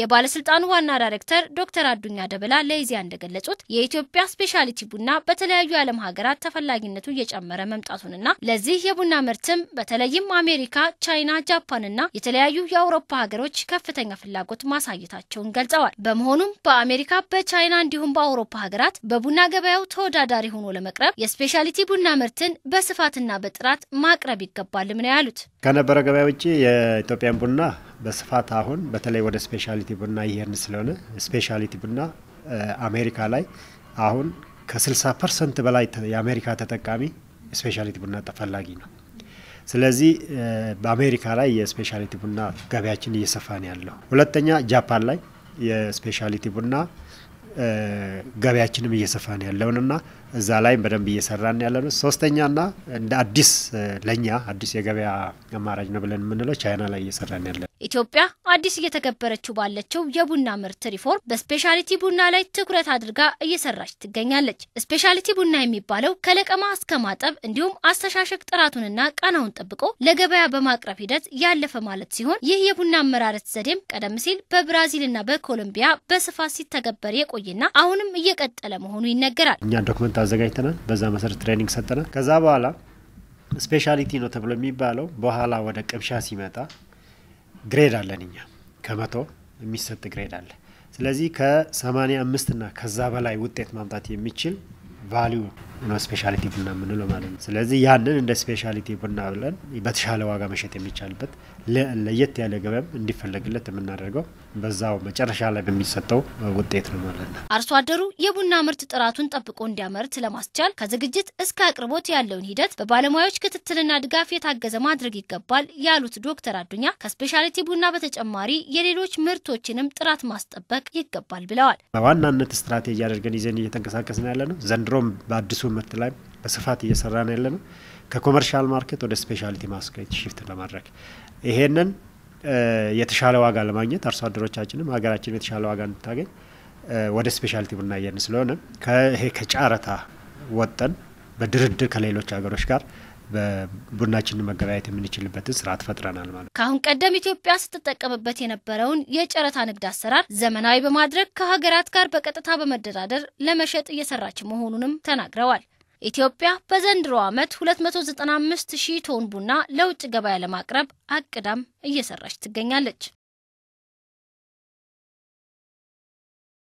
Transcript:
የባለስልጣኑ ዋና ዳይሬክተር ዶክተር አዱኛ ደበላ ለኢዜአ እንደገለጹት የኢትዮጵያ ስፔሻሊቲ ቡና በተለያዩ የዓለም ሀገራት ተፈላጊነቱ እየጨመረ መምጣቱንና ለዚህ የቡና ምርትም በተለይም አሜሪካ፣ ቻይና፣ ጃፓንና የተለያዩ የአውሮፓ ሀገሮች ከፍተኛ ፍላጎት ማሳየታቸውን ገልጸዋል። በመሆኑም በአሜሪካ በቻይና እንዲሁም በአውሮፓ ሀገራት በቡና ገበያው ተወዳዳሪ ሆኖ ለመቅረብ የስፔሻሊቲ ቡና ምርትን በስፋትና በጥራት ማቅረብ ይገባልም ነው ያሉት። ከነበረ ገበያ ውጭ የኢትዮጵያን ቡና በስፋት አሁን በተለይ ወደ ስፔሻሊቲ ቡና ይሄን ስለሆነ ስፔሻሊቲ ቡና አሜሪካ ላይ አሁን ከ60 ፐርሰንት በላይ የአሜሪካ ተጠቃሚ ስፔሻሊቲ ቡና ተፈላጊ ነው። ስለዚህ በአሜሪካ ላይ የስፔሻሊቲ ቡና ገበያችን እየሰፋ ነው ያለው። ሁለተኛ ጃፓን ላይ የስፔሻሊቲ ቡና ገበያችንም እየሰፋ ነው ያለውንና እዛ ላይም በደንብ እየሰራን ያለ ነው። ሶስተኛና እንደ አዲስ ለእኛ አዲስ የገበያ አማራጭ ነው ብለን የምንለው ቻይና ላይ እየሰራን ያለ ኢትዮጵያ አዲስ እየተገበረችው ባለችው የቡና ምርት ሪፎርም በስፔሻሊቲ ቡና ላይ ትኩረት አድርጋ እየሰራች ትገኛለች። ስፔሻሊቲ ቡና የሚባለው ከለቀማ እስከ ማጠብ እንዲሁም አስተሻሸግ ጥራቱንና ቀናውን ጠብቆ ለገበያ በማቅረብ ሂደት ያለፈ ማለት ሲሆን ይህ የቡና አመራረት ዘዴም ቀደም ሲል በብራዚልና በኮሎምቢያ በስፋት ሲተገበር የቆየና አሁንም እየቀጠለ መሆኑ ይነገራል። እኛ ዶክመንት አዘጋጅተናል። በዛ መሰረት ትሬኒንግ ሰጠናል። ከዛ በኋላ ስፔሻሊቲ ነው ተብሎ የሚባለው በኋላ ወደ ቅብሻ ሲመጣ ግሬድ አለን እኛ ከመቶ የሚሰጥ ግሬድ አለ። ስለዚህ ከ85 እና ከዛ በላይ ውጤት ማምጣት የሚችል ቫሊዩ ነው ስፔሻሊቲ ቡና የምንለው ማለት ነው። ስለዚህ ያንን እንደ ስፔሻሊቲ ቡና ብለን በተሻለ ዋጋ መሸጥ የሚቻልበት ለየት ያለ ገበያም እንዲፈለግለት የምናደርገው በዛው መጨረሻ ላይ በሚሰጠው ውጤት ነው ማለት ነው። አርሶ አደሩ የቡና ምርት ጥራቱን ጠብቆ እንዲያመርት ለማስቻል ከዝግጅት እስከ አቅርቦት ያለውን ሂደት በባለሙያዎች ክትትልና ድጋፍ የታገዘ ማድረግ ይገባል ያሉት ዶክተር አዱኛ ከስፔሻሊቲ ቡና በተጨማሪ የሌሎች ምርቶችንም ጥራት ማስጠበቅ ይገባል ብለዋል። በዋናነት ስትራቴጂ አድርገን ይዘን እየተንቀሳቀስን ያለ ነው። ዘንድሮም በአዲሱ በእሱ ምርት ላይ በስፋት እየሰራ ነው ያለ ነው። ከኮመርሻል ማርኬት ወደ ስፔሻሊቲ ማስኬት ሽፍት ለማድረግ ይሄንን የተሻለ ዋጋ ለማግኘት አርሶ አደሮቻችንም ሀገራችን የተሻለ ዋጋ እንድታገኝ ወደ ስፔሻሊቲ ቡና እየን ስለሆነ ይሄ ከጨረታ ወጠን በድርድር ከሌሎች ሀገሮች ጋር በቡድናችን መገበያየት የምንችልበትን ስርዓት ፈጥረናል ማለት ነው። ከአሁን ቀደም ኢትዮጵያ ስትጠቀምበት የነበረውን የጨረታ ንግድ አሰራር ዘመናዊ በማድረግ ከሀገራት ጋር በቀጥታ በመደራደር ለመሸጥ እየሰራች መሆኑንም ተናግረዋል። ኢትዮጵያ በዘንድሮ ዓመት 295 ሺህ ቶን ቡና ለውጭ ገበያ ለማቅረብ አቅዳም እየሰራች ትገኛለች።